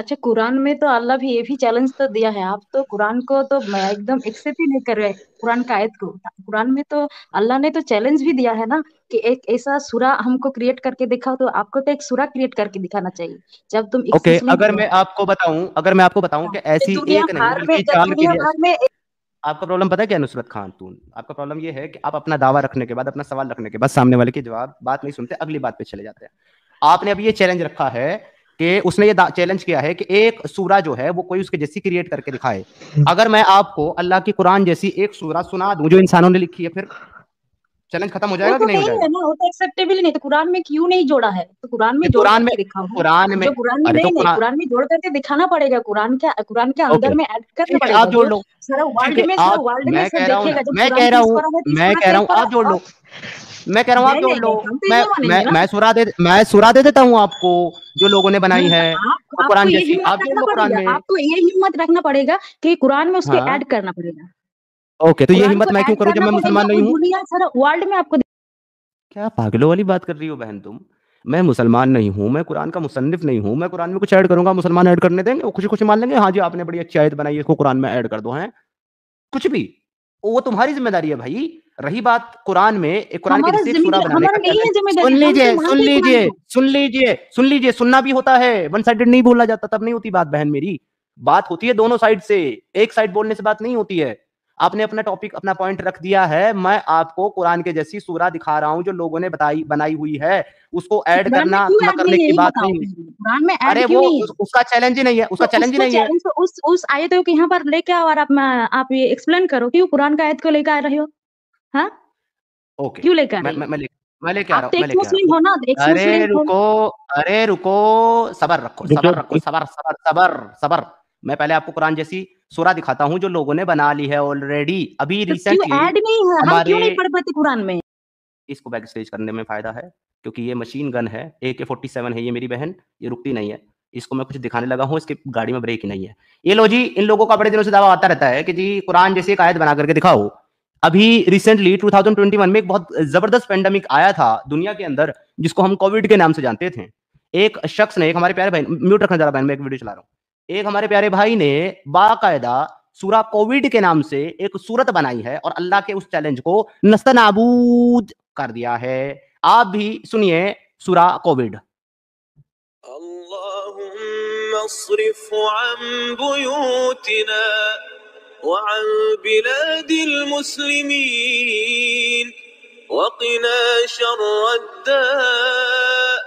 अच्छा कुरान में तो अल्लाह भी ये भी चैलेंज तो दिया है आप तो कुरान को तो एकदम एक्सेप्ट ही नहीं कर रहे कुरान का आयत को कुरान में तो अल्लाह ने तो चैलेंज भी दिया है ना कि एक ऐसा सुरा हमको क्रिएट करके दिखाओ तो आपको तो एक सुरा क्रिएट करके दिखाना चाहिए जब तुम ओके okay, अगर मैं आपको बताऊं अगर मैं आपको बताऊं कि ऐसी तो एक नहीं तो आपका प्रॉब्लम पता है क्या नुसरत खान तू आपका प्रॉब्लम ये है कि आप अपना दावा रखने के बाद अपना सवाल रखने के बाद सामने वाले के जवाब बात नहीं सुनते अगली बात पे चले जाते हैं आपने अभी ये चैलेंज रखा है कि उसने ये चैलेंज किया है कि एक सूरा जो है वो कोई उसके जैसी क्रिएट करके दिखाए अगर मैं आपको अल्लाह की कुरान जैसी एक सूरा सुना दूं जो इंसानों ने लिखी है फिर चैलेंज खत्म हो जाएगा तो कि नहीं हो जाएगा ना वो तो एक्सेप्टेबल नहीं तो कुरान में क्यों नहीं जोड़ा है तो कुरान में कुरान में दिखा कुरान में तो कुरान में नहीं कुरान में जोड़ करके दिखाना पड़ेगा कुरान के कुरान के अंदर में ऐड करना पड़ेगा आप जोड़ लो सारा वर्ल्ड में सारा वर्ल्ड में सब देखेगा मैं कह रहा हूं मैं कह रहा हूं आप जोड़ लो मैं कह रहा हूँ आप जो लोग तो मैं मैं सुरा दे मैं सुरा दे देता हूँ आपको जो लोगों ने बनाई है कुरान जैसी आप जो कुरान में आपको ये हिम्मत रखना पड़ेगा कि कुरान में उसके हाँ। ऐड करना पड़ेगा ओके तो ये हिम्मत मैं क्यों करूँ जब मैं मुसलमान नहीं हूँ वर्ल्ड में आपको क्या पागलों वाली बात कर रही हो बहन तुम मैं मुसलमान नहीं हूँ मैं कुरान का मुसनफ नहीं हूँ मैं कुरान में कुछ ऐड करूंगा मुसलमान ऐड करने देंगे वो खुशी खुशी मान लेंगे हाँ जी आपने बड़ी अच्छी आयत बनाई है इसको कुरान में ऐड कर दो हैं कुछ भी वो तुम्हारी जिम्मेदारी है भाई रही बात कुरान में एक कुरान की रिसीट सूरा बनाने का सुन तो लीजिए सुन लीजिए सुन लीजिए सुन लीजिए सुनना भी होता है वन साइडेड नहीं बोला जाता तब नहीं होती बात बहन मेरी बात होती है दोनों साइड से एक साइड बोलने से बात नहीं होती है आपने अपना टॉपिक अपना पॉइंट रख दिया है मैं आपको कुरान के जैसी सूरा दिखा रहा हूँ जो लोगों ने बताई बनाई हुई है उसको ऐड करना न करने की बात नहीं है अरे वो उस, उसका चैलेंज ही नहीं है उसका तो चैलेंज ही नहीं है तो उस उस आयत को यहाँ पर लेके आओ और आप आप ये एक्सप्लेन करो क्यों कुरान का आयत को लेकर आ रहे हो हाँ? ओके क्यों लेकर मैं लेके आ रहा हूँ मैं लेके आ रहा तो तो अरे रुको अरे रुको सबर रखो सबर रखो सबर सबर सबर सबर मैं पहले आपको कुरान जैसी सूरा दिखाता हूँ जो लोगों ने बना ली है ऑलरेडी अभी रिसेंटली तो हमारे क्यों नहीं पढ़ पाते कुरान में इसको बैक स्टेज करने में फायदा है क्योंकि ये मशीन गन है ए के फोर्टी सेवन है ये मेरी बहन ये रुकती नहीं है इसको मैं कुछ दिखाने लगा हूँ इसके गाड़ी में ब्रेक ही नहीं है ये लो जी इन लोगों का बड़े दिनों से दावा आता रहता है कि जी कुरान जैसी एक आयत बना करके दिखाओ अभी रिसेंटली 2021 में एक बहुत जबरदस्त पेंडेमिक आया था दुनिया के अंदर जिसको हम कोविड के नाम से जानते थे एक शख्स ने एक हमारे प्यारे भाई म्यूट रखना जरा बहन मैं एक वीडियो चला रहा हूँ एक हमारे प्यारे भाई ने बाकायदा सूरा कोविड के नाम से एक सूरत बनाई है और अल्लाह के उस चैलेंज को नस्तनाबूद कर दिया है आप भी सुनिए सूरा कोविड اللهم اصرف عن بيوتنا وعن بلاد المسلمين وقنا شر الداء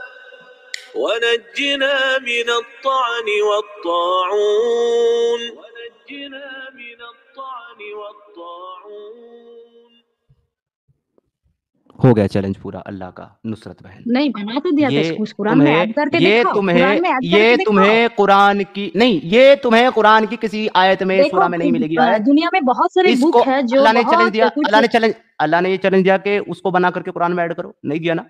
ونجنا من الطعن والطاعون ونجنا من الطعن والطاعون हो गया चैलेंज पूरा अल्लाह का नुसरत बहन नहीं बना तो दिया ये था कुरान में करके ये तुम्हें ये तुम्हें कुरान की नहीं ये तुम्हें कुरान की किसी आयत में सूरा में नहीं मिलेगी दुनिया में बहुत सारे बुक है जो अल्लाह ने चैलेंज दिया अल्लाह ने चैलेंज अल्लाह ने ये चैलेंज दिया कि उसको बना करके कुरान में ऐड करो नहीं दिया ना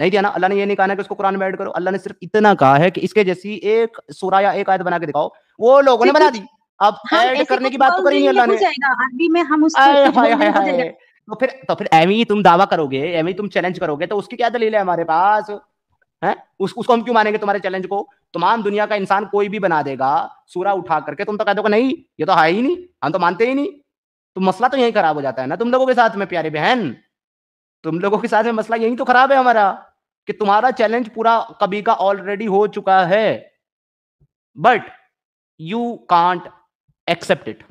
नहीं दिया ना अल्लाह ने ये नहीं कहा ना कि उसको कुरान में ऐड करो अल्लाह ने सिर्फ इतना कहा है कि इसके जैसी एक सूरा या एक आयत बना के दिखाओ वो लोगों ने बना दी अब हाँ, ऐड करने की बात तो करेंगे अल्लाह ने अरबी में हम उसको तो फिर तो फिर एम तुम दावा करोगे एम तुम चैलेंज करोगे तो उसकी क्या दलील है हमारे पास है उस, उसको हम क्यों मानेंगे तुम्हारे चैलेंज को तमाम दुनिया का इंसान कोई भी बना देगा सूरा उठा करके तुम तो कह दो नहीं ये तो है ही नहीं हम तो मानते ही नहीं तो मसला तो यही खराब हो जाता है ना तुम लोगों के साथ में प्यारे बहन तुम लोगों के साथ में मसला यही तो खराब है हमारा कि तुम्हारा चैलेंज पूरा कभी का ऑलरेडी हो चुका है but you can't accept it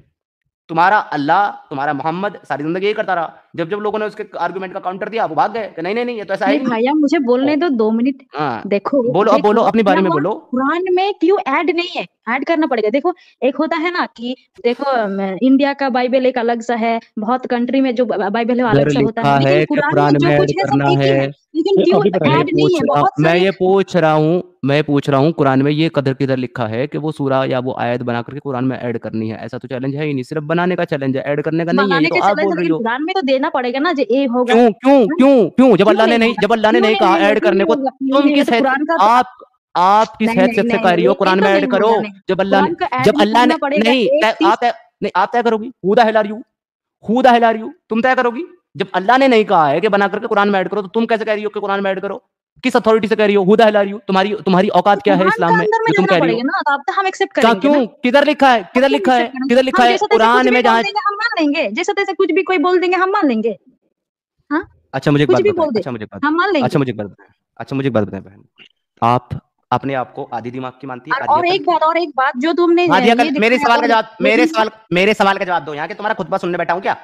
तुम्हारा अल्लाह तुम्हारा मोहम्मद सारी जिंदगी यही करता रहा जब जब लोगों ने उसके आर्गुमेंट का काउंटर दिया वो भाग गए नहीं नहीं नहीं ये तो ऐसा है भैया मुझे बोलने दो दो मिनट हाँ, देखो बोलो अब बोलो अपने बारे में बोलो कुरान में क्यों ऐड नहीं है ऐड करना पड़ेगा देखो एक होता है ना कि देखो इंडिया का बाइबल एक अलग सा है बहुत कंट्री में जो बाइबल है अलग सा होता है लेकिन कुरान में ऐड करना है लेकिन क्यों ऐड नहीं है बहुत मैं ये पूछ रहा हूँ मैं पूछ रहा हूँ कुरान में ये कदर किधर लिखा है कि वो सूरा या वो आयत बना करके कुरान में ऐड करनी है ऐसा तो चैलेंज है ही नहीं सिर्फ बनाने का चैलेंज है ऐड करने का नहीं है तो आप बोल रही हो कुरान में तो देना पड़ेगा ना जो ए होगा क्यों क्यों हाँ। क्यों क्यों जब अल्लाह ने नहीं जब अल्लाह ने नहीं कहा ऐड करने को तुम किस आप आप किस हैसियत से कर रही हो कुरान में ऐड करो जब अल्लाह जब अल्लाह ने नहीं आप नहीं आप तय करोगी हुदा हिला रही हुदा हिला रही तुम तय करोगी जब अल्लाह ने नहीं कहा है कि बना करके कुरान में ऐड करो तो तुम कैसे कह रही हो कि कुरान में ऐड करो किस अथॉरिटी से कह रही हो हुदा हिला रही हो तुम्हारी तुम्हारी औकात तो क्या है इस्लाम में जो तुम कह रही हो तो तो क्यों किधर लिखा है किधर लिखा है किधर लिखा है कुरान में जहाँ हम मान लेंगे जैसे तैसे कुछ भी कोई बोल देंगे हम मान लेंगे हाँ? अच्छा मुझे अच्छा मुझे अच्छा मुझे अच्छा मुझे बात बताएं बहन आप अपने आप को आधी दिमाग की मानती है और एक बात और एक बात जो तुमने मेरे सवाल का जवाब मेरे सवाल मेरे सवाल का जवाब दो यहाँ के तुम्हारा खुतबा सुनने बैठा हूँ क्या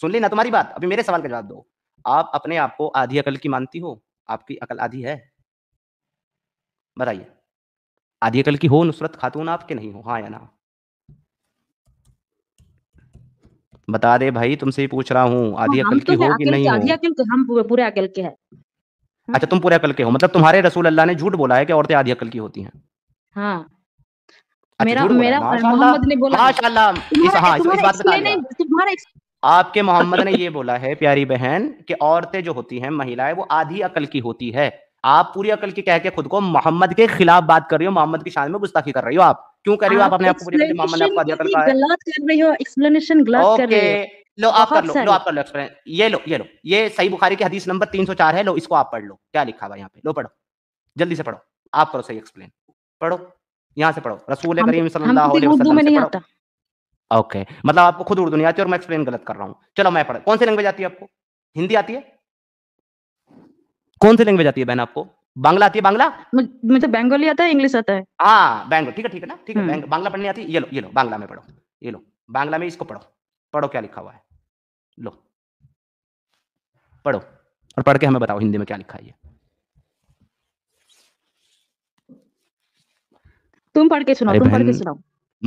सुन ली ना तुम्हारी बात अभी मेरे सवाल का जवाब दो आप अपने आप को आधी अकल की मानती हो आपकी अकल आधी है बताइए आधी अकल की हो नुसरत खातून आपके नहीं हो हाँ या ना बता दे भाई तुमसे ही पूछ रहा हूँ आधी हाँ, अकल की तो हो कि नहीं हो आधी अकल हम पूरे अकल के हैं अच्छा तुम पूरे अकल के हो मतलब तुम्हारे रसूल अल्लाह ने झूठ बोला है कि औरतें आधी अकल की होती हैं आपके मोहम्मद ने ये बोला है प्यारी बहन कि औरतें जो होती हैं महिलाएं वो आधी अकल की होती है आप पूरी अकल की कह के खुद को मोहम्मद के खिलाफ बात कर रही हो मोहम्मद की शान में गुस्ताखी कर रही हो आप क्यों कर रही हो आप अपने आप को मोहम्मद ने आपको आधी अकल कहा है एक्सप्लेनेशन गलत कर रही हो लो आप कर लो लो आप कर लो एक्सप्लेन ये लो ये लो ये सही बुखारी की हदीस नंबर 304 है लो इसको आप पढ़ लो क्या लिखा हुआ यहाँ पे लो पढ़ो जल्दी से पढ़ो आप करो सही एक्सप्लेन पढ़ो यहाँ से पढ़ो रसूल करीम सल्लल्लाहु अलैहि वसल्लम से पढ़ो ओके मतलब आपको खुद उर्दू नहीं आती और मैं एक्सप्लेन गलत कर रहा हूँ चलो मैं पढ़ कौन सी लैंग्वेज आती है आपको हिंदी आती है कौन सी लैंग्वेज आती है बहन आपको बांग्ला आती है बांग्ला मुझे बंगाली आता है इंग्लिश आता है हाँ बैंगल ठीक है ठीक है ना ठीक है हम्म। बांग्ला पढ़नी आती है ये लो ये लो बांग्ला में पढ़ो ये लो बांग्ला में इसको पढ़ो पढ़ो क्या लिखा हुआ है लो पढ़ो और पढ़ के हमें बताओ हिंदी में क्या लिखा है तुम पढ़ के सुनाओ तुम पढ़ के सुनाओ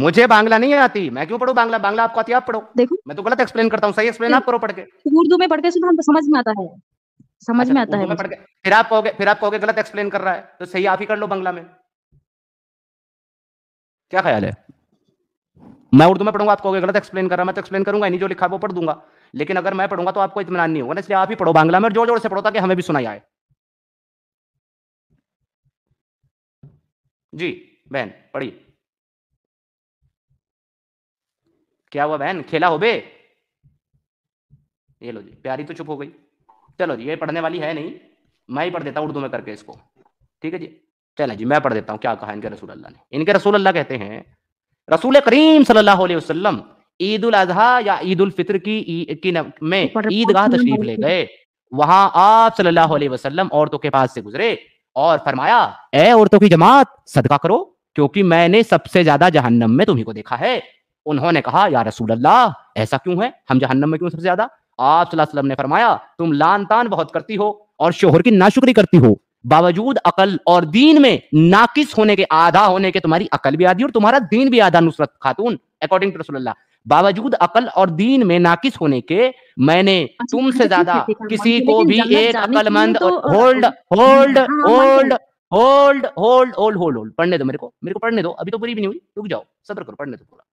मुझे बांग्ला नहीं आती मैं क्यों पढ़ू बांग्ला बांग्ला आपको आती है आप पढ़ो देखो मैं तो गलत एक्सप्लेन करता हूँ सही एक्सप्लेन आप करो पढ़ के उर्दू में पढ़ के सुनो हमको समझ में आता है समझ अच्छा, में आता है फिर आप कहोगे फिर आप कहोगे गलत एक्सप्लेन कर रहा है तो सही आप ही कर लो बांग्ला में क्या ख्याल है मैं उर्दू में पढ़ूंगा आपको गलत एक्सप्लेन कर रहा मैं तो एक्सप्लेन करूंगा नहीं जो लिखा है वो पढ़ दूंगा लेकिन अगर मैं पढ़ूंगा तो आपको इतमान नहीं होगा इसलिए आप ही पढ़ो बांग्ला में और जोर जोर से पढ़ो ताकि हमें भी सुनाई आए जी बहन पढ़िए क्या हुआ बहन खेला हो बे ये लो जी प्यारी तो चुप हो गई चलो जी ये पढ़ने वाली है नहीं मैं ही पढ़ देता हूँ उर्दू में करके इसको ठीक है जी चले जी मैं पढ़ देता हूँ क्या कहा इनके रसूल अल्लाह ने इनके रसूल अल्लाह कहते हैं रसूल करीम सल्लल्लाहु अलैहि वसल्लम ईद उल अजहा या ईद उल फितर की, में ईदगाह तशरीफ ले गए वहां आप सल्लल्लाहु अलैहि वसल्लम औरतों के पास से गुजरे और फरमाया ऐ औरतों की जमात सदका करो क्योंकि मैंने सबसे ज्यादा जहन्नम में तुम्ही को देखा है उन्होंने कहा या रसूल अल्लाह ऐसा क्यों है हम जहन्नम में क्यों सबसे ज्यादा आप वसल्लम ने फरमाया तुम लान तान बहुत करती हो और शोहर की नाशुक्री करती हो बावजूद अकल और दीन में नाकिस होने के आधा होने के तुम्हारी अकल भी आधी और तुम्हारा दीन भी आधा नुसरत खातून अकॉर्डिंग टू रसोल्ला बावजूद अकल और दीन में नाकिस होने के मैंने तुमसे ज्यादा किसी को भी एक अकलमंद hold hold hold hold hold hold hold hold पढ़ने दो मेरे को मेरे को पढ़ने दो अभी तो पूरी भी नहीं हुई रुक जाओ सब्र करो पढ़ने दो पूरा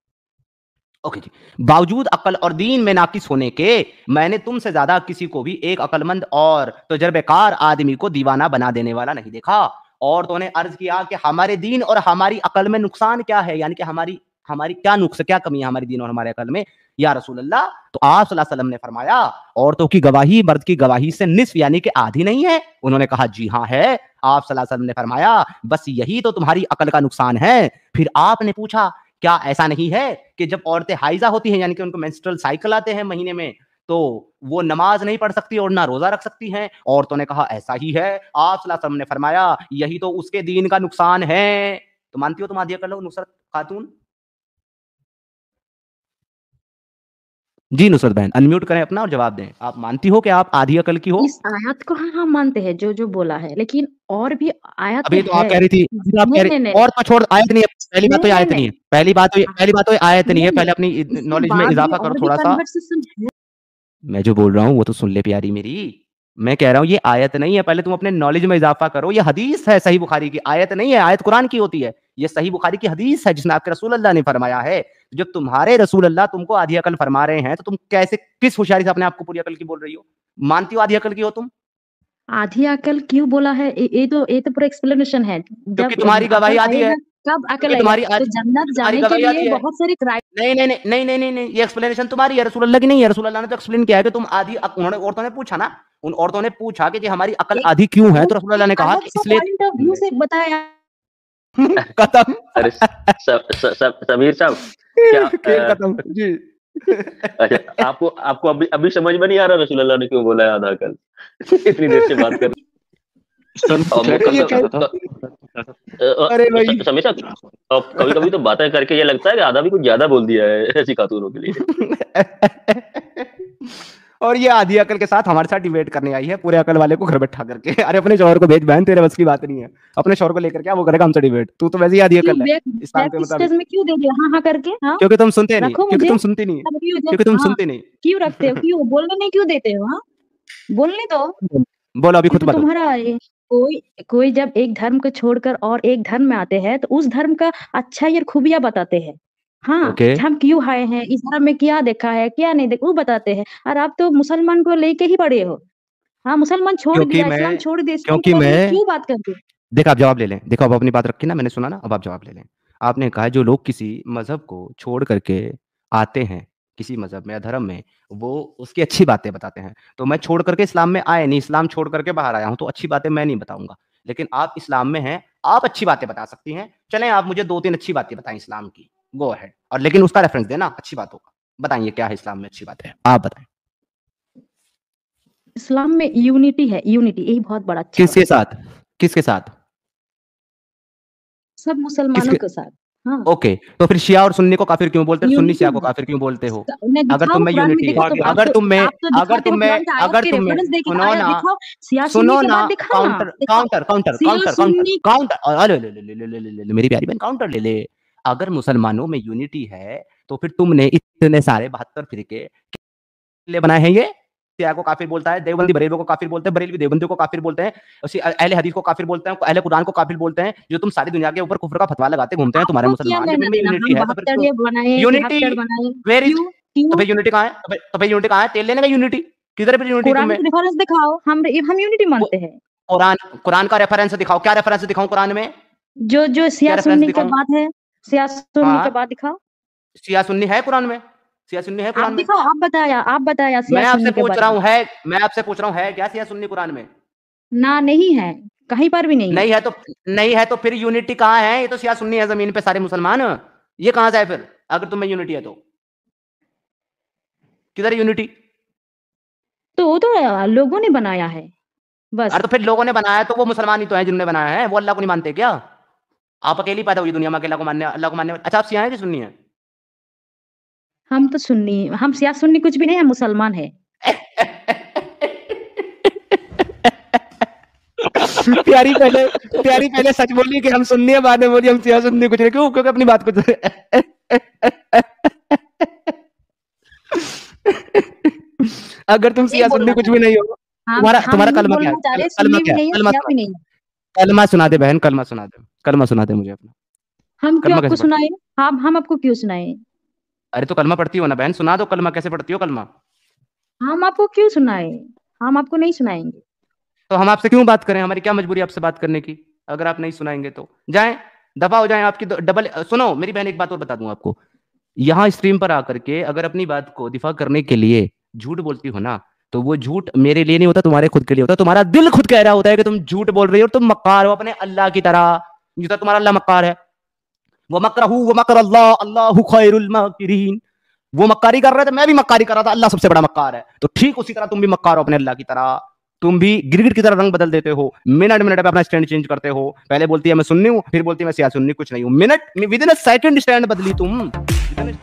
ओके जी बावजूद अकल और दीन में नाकिस होने के मैंने तुमसे ज्यादा किसी को भी एक अकलमंद और तजर्बेकार आदमी को दीवाना बना देने वाला नहीं देखा और तो उन्हें अर्ज किया कि हमारे दीन और हमारी अकल में नुकसान क्या है यानी कि हमारी हमारी क्या नुकसान क्या कमी है हमारे दीन और हमारे अकल में या रसूल अल्लाह तो आप वसल्लम ने फरमाया औरतों की गवाही मर्द की गवाही से निस्फ यानी कि आधी नहीं है उन्होंने कहा जी हाँ है आप वसल्लम ने फरमाया बस यही तो तुम्हारी अकल का नुकसान है फिर आपने पूछा क्या ऐसा नहीं है कि जब औरतें हाइजा होती हैं यानी कि उनको मेंस्ट्रुअल साइकिल आते हैं महीने में तो वो नमाज नहीं पढ़ सकती और ना रोजा रख सकती हैं औरतों ने कहा ऐसा ही है आप ने फरमाया यही तो उसके दीन का नुकसान है तो मानती हो तो मादिया कर लो नुसरत खातून जी नुसरत बहन अनम्यूट करें अपना और जवाब दें आप मानती हो कि आप आधी अकल की हो इस आयत को हाँ हम हाँ, मानते हैं जो जो बोला है लेकिन और भी आयत अभी तो आप कह रही थी आप कह रही और तो छोड़ आयत नहीं है पहली बात तो आयत नहीं है पहली बात तो पहली बात तो आयत नहीं है पहले अपनी नॉलेज में इजाफा करो थोड़ा सा मैं जो बोल रहा हूँ वो तो सुन ले प्यारी मेरी मैं कह रहा हूँ ये आयत नहीं है पहले तुम अपने नॉलेज में इजाफा करो ये हदीस है सही बुखारी की आयत नहीं है आयत कुरान की होती है ये सही बुखारी की हदीस है जिसने आपके रसूल अल्लाह ने फरमाया है जब तुम्हारे रसूल अल्लाह तुमको आधी अकल फरमा रहे हैं तो तुम कैसे किस होशियारी से अपने आपको पूरी अकल की बोल रही हो मानती हो आधी अकल की हो तुम आधी अकल क्यों बोला है ये तो ये तो पूरा एक्सप्लेनेशन है क्योंकि तुम्हारी गवाही आधी है कब अकल तुम्हारी तो जन्नत जाने के लिए बहुत सारे नहीं नहीं नहीं नहीं नहीं नहीं नहीं ये एक्सप्लेनेशन तुम्हारी रसूल अल्लाह की नहीं है रसूल अल्लाह ने तो एक्सप्लेन किया है कि तुम आधी उन्होंने औरतों ने पूछा ना उन औरतों ने पूछा कि हमारी अकल आधी क्यों है तो रसूल अल्लाह ने कहा इसलिए से बताया खत्म अरे समीर साहब खत्म जी अच्छा आपको आपको अभी अभी समझ में नहीं आ रहा रसूल अल्लाह ने क्यों बोला है आधा कल इतनी देर से बात कर अरे भाई हमेशा अब कभी कभी तो बातें करके ये लगता है कि आधा भी कुछ ज्यादा बोल दिया है ऐसी खातूनों के लिए और ये आधी अकल के साथ हमारे साथ डिबेट करने आई है पूरे अकल वाले को घर बैठा करके अरे अपने शोर को भेज बहन तेरे बस की बात नहीं है अपने शोर को लेकर क्या वो करेगा हमसे डिबेट तू तो वैसे ही आधी अकल है इस काम पे मतलब में क्यों दे दिया हां हां करके हां क्योंकि तुम सुनते नहीं क्योंकि तुम सुनते नहीं क्योंकि तुम हाँ। सुनते नहीं क्यों रखते हो क्यों बोलने नहीं क्यों देते हो हां बोलने दो बोलो अभी खुद बताओ तुम्हारा कोई कोई जब एक धर्म को छोड़कर और एक धर्म में आते हैं तो उस धर्म का अच्छाई और खूबियां बताते हैं हाँ okay. हम क्यों आए हैं इस धर्म में क्या देखा है क्या नहीं देखा वो बताते हैं और आप तो मुसलमान को लेके ही पड़े हो हाँ मुसलमान छोड़ दिया इस्लाम छोड़ दिया क्योंकि तो मैं क्यों बात करते देखो आप जवाब ले लें देखो आप अपनी बात रखी ना मैंने सुना ना अब आप जवाब ले लें आपने कहा जो लोग किसी मजहब को छोड़ करके आते हैं किसी मजहब में या धर्म में वो उसकी अच्छी बातें बताते हैं तो मैं छोड़ करके इस्लाम में आए नहीं इस्लाम छोड़ करके बाहर आया हूँ तो अच्छी बातें मैं नहीं बताऊंगा लेकिन आप इस्लाम में हैं आप अच्छी बातें बता सकती हैं चले आप मुझे दो तीन अच्छी बातें बताएं इस्लाम की गो अहेड और लेकिन उसका रेफरेंस देना अच्छी बात होगा बताइए क्या है इस्लाम में अच्छी बात है आप बताएं इस्लाम में यूनिटी है यूनिटी यही बहुत बड़ा अच्छा किसके साथ किसके साथ सब मुसलमानों के साथ हाँ। ओके तो फिर शिया और सुन्नी को काफिर क्यों बोलते हो सुन्नी शिया को काफिर क्यों बोलते हो अगर तुम्हें यूनिटी अगर तो तुम्हें तो अगर तुम अगर तुम्हें सुनो ना सुनो ना counter counter counter counter counter counter मेरी प्यारी बहन काउंटर ले ले अगर मुसलमानों में यूनिटी है तो फिर तुमने इतने सारे बहत्तर फिरके लिए बनाए हैं ये सिया को काफिर बोलता है देवबंदी बरेलवी को काफिर बोलते हैं बरेलवी देवबंदी को काफिर बोलते हैं उसी अहले हदीस को काफिर बोलते हैं अहले कुरान को काफिर बोलते हैं जो तुम सारी दुनिया के ऊपर कुफर का फतवा लगाते घूमते हैं तुम्हारे मुसलमान यूनिटी वेर यूनिटी कहाँ है तेल लेने का यूनिटी किधर पर यूनिटी रेफरेंस दिखाओ हम हम यूनिटी मानते हैं कुरान कुरान का रेफरेंस दिखाओ क्या रेफरेंस दिखाओ कुरान में जो जो सिया सुन्नी की बात है सिया सुन्नी हाँ। की बात दिखाओ सिया सुन्नी है कुरान में सिया सुन्नी है कुरान में आप बताया आप बताया मैं आपसे पूछ रहा हूँ है मैं आपसे पूछ रहा हूँ है क्या सिया सुन्नी कुरान में ना नहीं है कहीं पर भी नहीं नहीं है तो नहीं है तो फिर यूनिटी कहाँ है ये तो सिया सुन्नी है जमीन पे सारे मुसलमान ये कहाँ से है फिर अगर तुम्हें यूनिटी है तो किधर यूनिटी तो वो तो लोगों ने बनाया है बस अरे तो फिर लोगों ने बनाया तो वो मुसलमान ही तो है जिन्होंने बनाया है वो अल्लाह को नहीं मानते क्या आप अकेली पैदा हुई दुनिया में अकेला को मानने अल्लाह को मानने अच्छा आप सिया है कि सुन्नी है हम तो सुन्नी हम सिया सुन्नी कुछ भी नहीं हम मुसलमान है प्यारी पहले प्यारी पहले सच बोली कि हम सुन्नी है बाद में बोली हम सिया सुन्नी कुछ नहीं क्यों क्योंकि अपनी बात कुछ तो- अगर तुम सिया सुन्नी कुछ भी नहीं हो हाँ, तुम्हारा हाँ, तुम्हारा कलमा क्या कलमा क्या कलमा कलमा सुना दे बहन कलमा सुना दे कलमा सुना दे मुझे अपना हम क्यों आपको सुनाए हम हम आपको क्यों सुनाए अरे तो कलमा पढ़ती हो ना बहन सुना दो कलमा कैसे पढ़ती हो कलमा हम आपको क्यों सुनाए हम आपको नहीं सुनाएंगे तो हम आपसे क्यों बात करें हमारी क्या मजबूरी आपसे बात करने की अगर आप नहीं सुनाएंगे तो जाए दफा हो जाए आपकी डबल सुनो मेरी बहन एक बात और बता दूं आपको यहाँ स्ट्रीम पर आकर के अगर अपनी बात को दिफा करने के लिए झूठ बोलती हो ना तो वो झूठ मेरे लिए नहीं होता तुम्हारे खुद के लिए होता तुम्हारा दिल खुद कह रहा होता है कि तुम झूठ बोल रही हो तुम मक्कार हो अपने अल्लाह की तरह जो तो तुम्हारा अल्लाह मक्कार है वो मकर वो मकर अल्लाह अल्लाह खैरुलमकरीन वो मक्कारी कर रहे थे मैं भी मक्कारी कर रहा था अल्लाह सबसे बड़ा मक्कार है तो ठीक उसी तरह तुम भी मक्कार हो अपने अल्लाह की तरह तुम भी गिरगिट की तरह रंग बदल देते हो मिनट मिनट पे अपना स्टैंड चेंज करते हो पहले बोलती है मैं सुननी हूँ फिर बोलती है मैं सिया सुननी कुछ नहीं हूँ minute within second stand बदली तुम